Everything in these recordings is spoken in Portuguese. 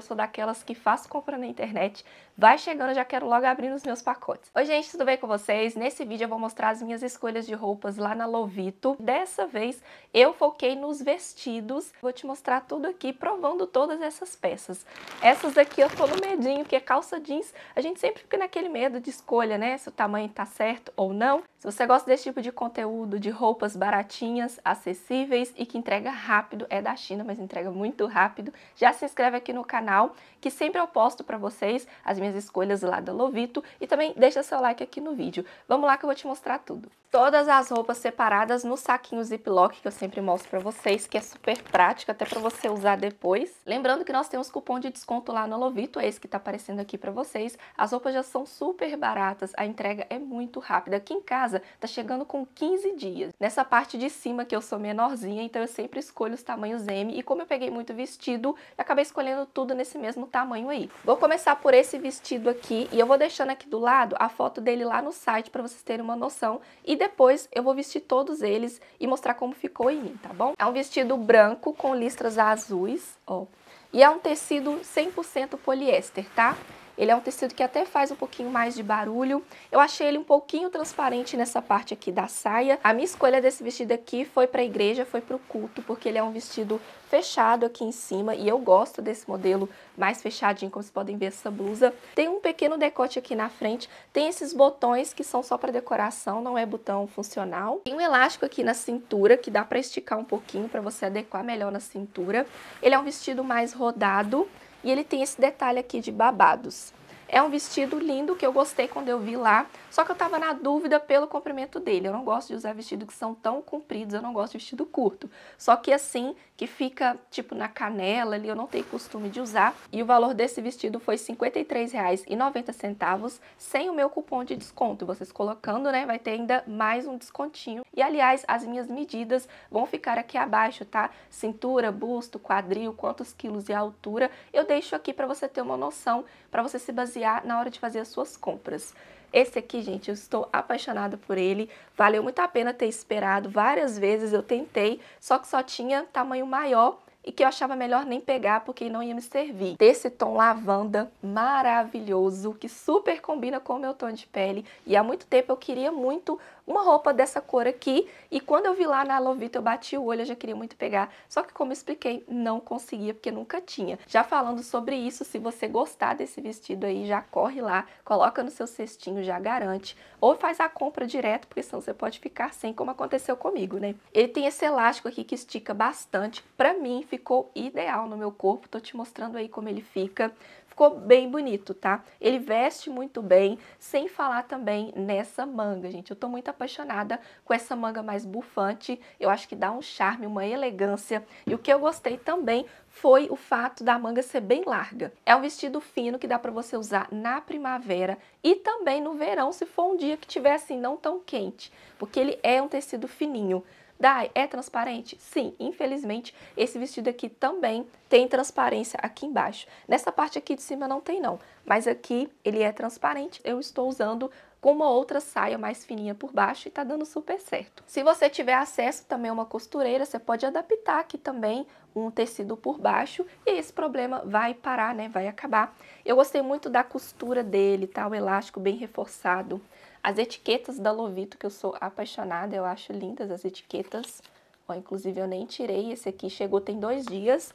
Eu sou daquelas que faço compra na internet, vai chegando, já quero logo abrir os meus pacotes. Oi gente, tudo bem com vocês? Nesse vídeo eu vou mostrar as minhas escolhas de roupas lá na Lovito. Dessa vez eu foquei nos vestidos, vou te mostrar tudo aqui, provando todas essas peças. Essas aqui eu tô no medinho, que é calça jeans, a gente sempre fica naquele medo de escolha, né? Se o tamanho tá certo ou não. Se você gosta desse tipo de conteúdo, de roupas baratinhas, acessíveis e que entrega rápido, é da China, mas entrega muito rápido, já se inscreve aqui no canal, que sempre eu posto para vocês as minhas escolhas lá da Lovito e também deixa seu like aqui no vídeo. Vamos lá que eu vou te mostrar tudo. Todas as roupas separadas no saquinho Ziploc, que eu sempre mostro para vocês, que é super prático, até para você usar depois. Lembrando que nós temos cupom de desconto lá no Lovito, é esse que está aparecendo aqui para vocês. As roupas já são super baratas, a entrega é muito rápida. Aqui em casa, casa tá chegando com 15 dias. Nessa parte de cima que eu sou menorzinha, então eu sempre escolho os tamanhos M e como eu peguei muito vestido, acabei escolhendo tudo nesse mesmo tamanho aí. Vou começar por esse vestido aqui e eu vou deixando aqui do lado a foto dele lá no site para vocês terem uma noção e depois eu vou vestir todos eles e mostrar como ficou em mim, tá bom? É um vestido branco com listras azuis, ó. E é um tecido 100% poliéster, tá? Ele é um tecido que até faz um pouquinho mais de barulho. Eu achei ele um pouquinho transparente nessa parte aqui da saia. A minha escolha desse vestido aqui foi para a igreja, foi para o culto, porque ele é um vestido fechado aqui em cima e eu gosto desse modelo mais fechadinho, como vocês podem ver essa blusa. Tem um pequeno decote aqui na frente, tem esses botões que são só para decoração, não é botão funcional. Tem um elástico aqui na cintura que dá para esticar um pouquinho para você adequar melhor na cintura. Ele é um vestido mais rodado, e ele tem esse detalhe aqui de babados. É um vestido lindo que eu gostei quando eu vi lá, só que eu tava na dúvida pelo comprimento dele. Eu não gosto de usar vestidos que são tão compridos, eu não gosto de vestido curto. Só que assim, que fica tipo na canela ali, eu não tenho costume de usar. E o valor desse vestido foi R$ 53,90, sem o meu cupom de desconto. Vocês colocando, né, vai ter ainda mais um descontinho. E aliás, as minhas medidas vão ficar aqui abaixo, tá? Cintura, busto, quadril, quantos quilos e altura. Eu deixo aqui para você ter uma noção, para você se basear na hora de fazer as suas compras. Esse aqui, gente, eu estou apaixonada por ele. Valeu muito a pena ter esperado. Várias vezes eu tentei, só que só tinha tamanho maior e que eu achava melhor nem pegar porque não ia me servir. desse tom lavanda maravilhoso, que super combina com o meu tom de pele. E há muito tempo eu queria muito uma roupa dessa cor aqui. E quando eu vi lá na Lovita, eu bati o olho, eu já queria muito pegar. Só que como eu expliquei, não conseguia porque nunca tinha. Já falando sobre isso, se você gostar desse vestido aí, já corre lá, coloca no seu cestinho, já garante. Ou faz a compra direto, porque senão você pode ficar sem, como aconteceu comigo, né? Ele tem esse elástico aqui que estica bastante. Pra mim, ficou ideal no meu corpo, tô te mostrando aí como ele fica. Ficou bem bonito, tá? Ele veste muito bem, sem falar também nessa manga, gente. Eu tô muito apaixonada com essa manga mais bufante. Eu acho que dá um charme, uma elegância. E o que eu gostei também foi o fato da manga ser bem larga. É um vestido fino que dá para você usar na primavera e também no verão, se for um dia que tiver assim não tão quente, porque ele é um tecido fininho. Dai, é transparente? Sim, infelizmente, esse vestido aqui também tem transparência aqui embaixo. Nessa parte aqui de cima não tem não, mas aqui ele é transparente. Eu estou usando com uma outra saia mais fininha por baixo e tá dando super certo. Se você tiver acesso também a uma costureira, você pode adaptar aqui também um tecido por baixo e esse problema vai parar, né? Vai acabar. Eu gostei muito da costura dele, tá? O elástico bem reforçado. As etiquetas da Lovito, que eu sou apaixonada, eu acho lindas as etiquetas. Ó, inclusive eu nem tirei, esse aqui chegou tem dois dias,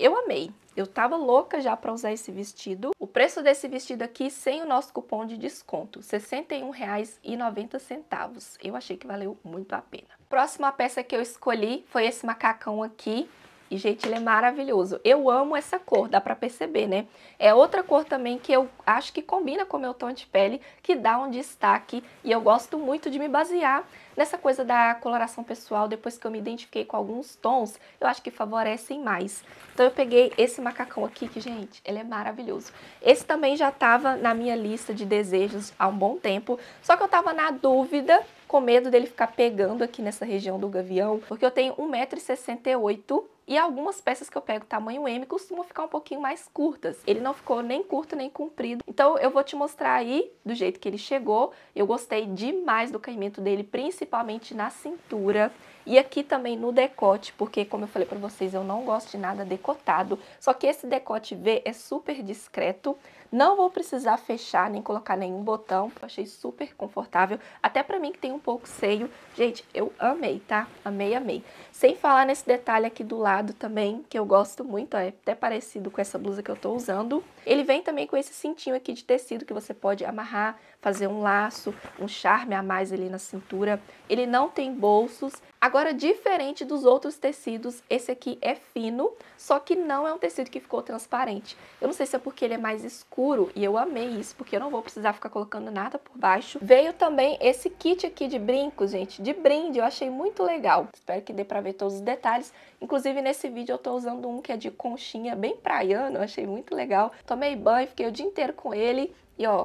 eu amei. Eu tava louca já para usar esse vestido. O preço desse vestido aqui, sem o nosso cupom de desconto, R$ 61,90. Eu achei que valeu muito a pena. Próxima peça que eu escolhi foi esse macacão aqui, e, gente, ele é maravilhoso. Eu amo essa cor, dá pra perceber, né? É outra cor também que eu acho que combina com o meu tom de pele, que dá um destaque. E eu gosto muito de me basear nessa coisa da coloração pessoal. Depois que eu me identifiquei com alguns tons, eu acho que favorecem mais. Então eu peguei esse macacão aqui, que, gente, ele é maravilhoso. Esse também já tava na minha lista de desejos há um bom tempo. Só que eu tava na dúvida com medo dele ficar pegando aqui nessa região do gavião, porque eu tenho 1,68m e algumas peças que eu pego tamanho M costumam ficar um pouquinho mais curtas. Ele não ficou nem curto nem comprido. Então eu vou te mostrar aí do jeito que ele chegou. Eu gostei demais do caimento dele, principalmente na cintura. E aqui também no decote, porque como eu falei para vocês, eu não gosto de nada decotado. Só que esse decote V é super discreto. Não vou precisar fechar nem colocar nenhum botão. Eu achei super confortável. Até para mim que tem um pouco seio. Gente, eu amei, tá? Amei, amei. Sem falar nesse detalhe aqui do lado também, que eu gosto muito, é até parecido com essa blusa que eu tô usando. Ele vem também com esse cintinho aqui de tecido que você pode amarrar, fazer um laço, um charme a mais ali na cintura. Ele não tem bolsos, Agora, diferente dos outros tecidos, esse aqui é fino, só que não é um tecido que ficou transparente. Eu não sei se é porque ele é mais escuro e eu amei isso, porque eu não vou precisar ficar colocando nada por baixo. Veio também esse kit aqui de brincos, gente, de brinde, eu achei muito legal. Espero que dê pra ver todos os detalhes. Inclusive, nesse vídeo eu tô usando um que é de conchinha bem praiano, eu achei muito legal. Tomei banho, fiquei o dia inteiro com ele e ó,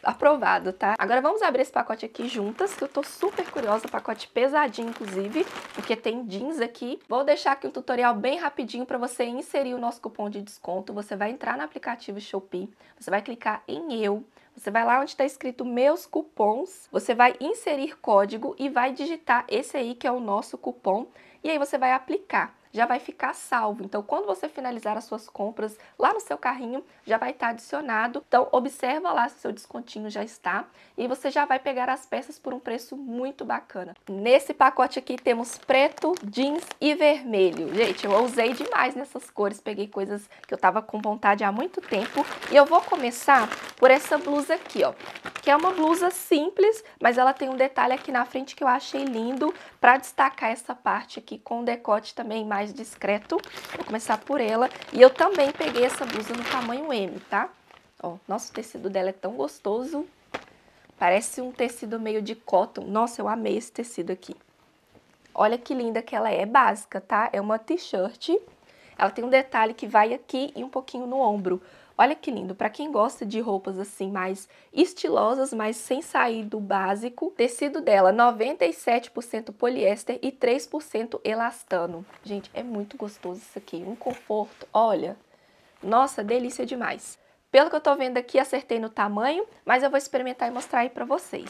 aprovado, tá? Agora vamos abrir esse pacote aqui juntas, que eu tô super curiosa, pacote pesadinho inclusive, porque tem jeans aqui. Vou deixar aqui um tutorial bem rapidinho para você inserir o nosso cupom de desconto. Você vai entrar no aplicativo Shopee, você vai clicar em eu, você vai lá onde está escrito meus cupons, você vai inserir código e vai digitar esse aí que é o nosso cupom e aí você vai aplicar já vai ficar salvo. Então, quando você finalizar as suas compras lá no seu carrinho, já vai estar tá adicionado. Então, observa lá se seu descontinho já está e você já vai pegar as peças por um preço muito bacana. Nesse pacote aqui temos preto, jeans e vermelho. Gente, eu usei demais nessas cores, peguei coisas que eu tava com vontade há muito tempo e eu vou começar por essa blusa aqui, ó, que é uma blusa simples, mas ela tem um detalhe aqui na frente que eu achei lindo para destacar essa parte aqui com decote também mais mais discreto. Vou começar por ela. E eu também peguei essa blusa no tamanho M, tá? Ó, nosso tecido dela é tão gostoso. Parece um tecido meio de cotton. Nossa, eu amei esse tecido aqui. Olha que linda que ela é, é básica, tá? É uma t-shirt. Ela tem um detalhe que vai aqui e um pouquinho no ombro. Olha que lindo, para quem gosta de roupas assim mais estilosas, mas sem sair do básico, tecido dela 97% poliéster e 3% elastano. Gente, é muito gostoso isso aqui, um conforto, olha, nossa, delícia demais. Pelo que eu tô vendo aqui, acertei no tamanho, mas eu vou experimentar e mostrar aí pra vocês.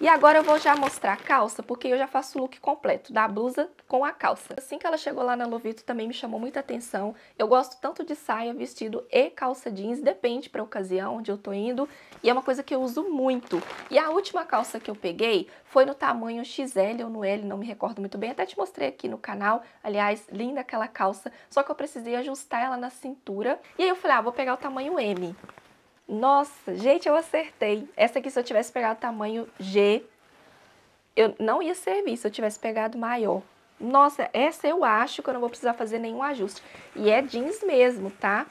E agora eu vou já mostrar a calça, porque eu já faço o look completo, da blusa com a calça. Assim que ela chegou lá na Lovito, também me chamou muita atenção. Eu gosto tanto de saia, vestido e calça jeans, depende pra ocasião onde eu tô indo. E é uma coisa que eu uso muito. E a última calça que eu peguei foi no tamanho XL ou no L, não me recordo muito bem. Até te mostrei aqui no canal, aliás, linda aquela calça. Só que eu precisei ajustar ela na cintura. E aí eu falei, ah, vou pegar o tamanho M. Nossa, gente, eu acertei. Essa aqui, se eu tivesse pegado tamanho G, eu não ia servir se eu tivesse pegado maior. Nossa, essa eu acho que eu não vou precisar fazer nenhum ajuste. E é jeans mesmo, tá?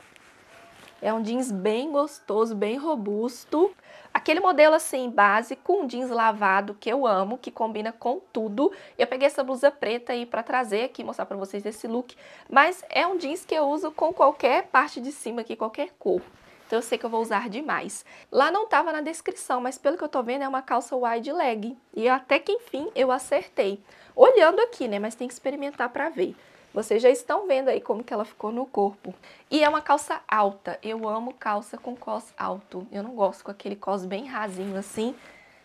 É um jeans bem gostoso, bem robusto. Aquele modelo assim, básico, um jeans lavado que eu amo, que combina com tudo. Eu peguei essa blusa preta aí pra trazer aqui, mostrar pra vocês esse look. Mas é um jeans que eu uso com qualquer parte de cima aqui, qualquer cor. Então eu sei que eu vou usar demais. Lá não tava na descrição, mas pelo que eu tô vendo é uma calça wide leg. E até que enfim eu acertei. Olhando aqui, né, mas tem que experimentar para ver. Vocês já estão vendo aí como que ela ficou no corpo. E é uma calça alta. Eu amo calça com cos alto. Eu não gosto com aquele cos bem rasinho assim.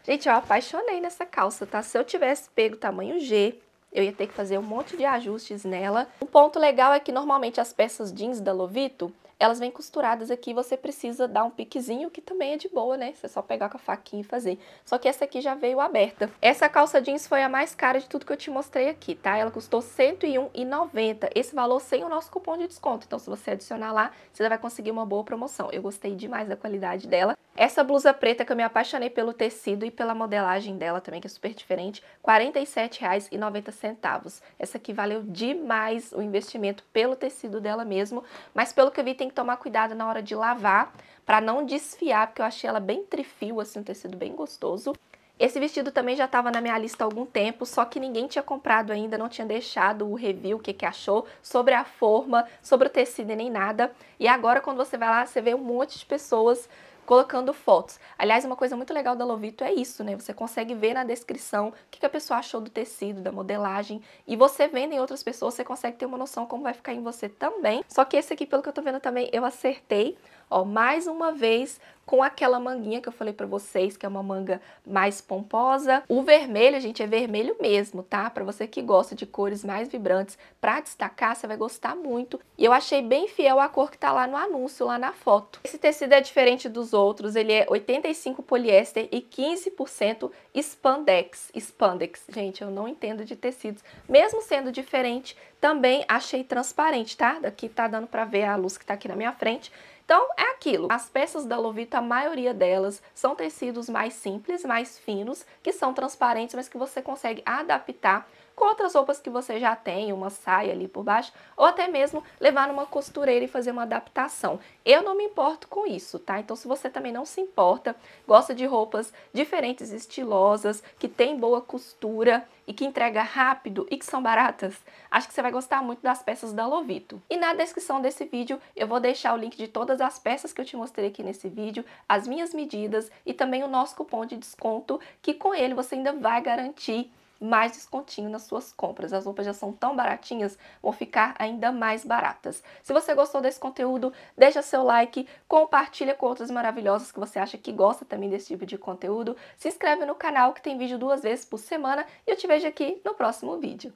Gente, eu apaixonei nessa calça, tá? Se eu tivesse pego tamanho G, eu ia ter que fazer um monte de ajustes nela. Um ponto legal é que normalmente as peças jeans da Lovito, elas vêm costuradas aqui, você precisa dar um piquezinho, que também é de boa, né? Você só pegar com a faquinha e fazer. Só que essa aqui já veio aberta. Essa calça jeans foi a mais cara de tudo que eu te mostrei aqui, tá? Ela custou R$101,90. Esse valor sem o nosso cupom de desconto. Então, se você adicionar lá, você vai conseguir uma boa promoção. Eu gostei demais da qualidade dela. Essa blusa preta que eu me apaixonei pelo tecido e pela modelagem dela também, que é super diferente, R$ 47,90. Essa aqui valeu demais o investimento pelo tecido dela mesmo, mas pelo que eu vi tem que tomar cuidado na hora de lavar, para não desfiar, porque eu achei ela bem trifio, assim, um tecido bem gostoso. Esse vestido também já estava na minha lista há algum tempo, só que ninguém tinha comprado ainda, não tinha deixado o review, o que, que achou, sobre a forma, sobre o tecido e nem nada. E agora, quando você vai lá, você vê um monte de pessoas colocando fotos. Aliás, uma coisa muito legal da Lovito é isso, né? Você consegue ver na descrição o que a pessoa achou do tecido, da modelagem, e você vendo em outras pessoas, você consegue ter uma noção como vai ficar em você também. Só que esse aqui, pelo que eu tô vendo também, eu acertei. Ó, mais uma vez, com aquela manguinha que eu falei para vocês, que é uma manga mais pomposa. O vermelho, gente, é vermelho mesmo, tá? Para você que gosta de cores mais vibrantes, para destacar, você vai gostar muito. E eu achei bem fiel à cor que tá lá no anúncio, lá na foto. Esse tecido é diferente dos outros, ele é 85 poliéster e 15% spandex. Spandex, gente, eu não entendo de tecidos. Mesmo sendo diferente, também achei transparente, tá? Daqui tá dando para ver a luz que tá aqui na minha frente. Então é aquilo. As peças da Lovita, a maioria delas são tecidos mais simples, mais finos, que são transparentes, mas que você consegue adaptar com outras roupas que você já tem, uma saia ali por baixo, ou até mesmo levar numa costureira e fazer uma adaptação. Eu não me importo com isso, tá? Então se você também não se importa, gosta de roupas diferentes, estilosas, que tem boa costura e que entrega rápido e que são baratas, acho que você vai gostar muito das peças da Lovito. E na descrição desse vídeo eu vou deixar o link de todas as peças que eu te mostrei aqui nesse vídeo, as minhas medidas e também o nosso cupom de desconto, que com ele você ainda vai garantir mais descontinho nas suas compras. As roupas já são tão baratinhas, vão ficar ainda mais baratas. Se você gostou desse conteúdo, deixa seu like, compartilha com outras maravilhosas que você acha que gosta também desse tipo de conteúdo. Se inscreve no canal que tem vídeo duas vezes por semana e eu te vejo aqui no próximo vídeo.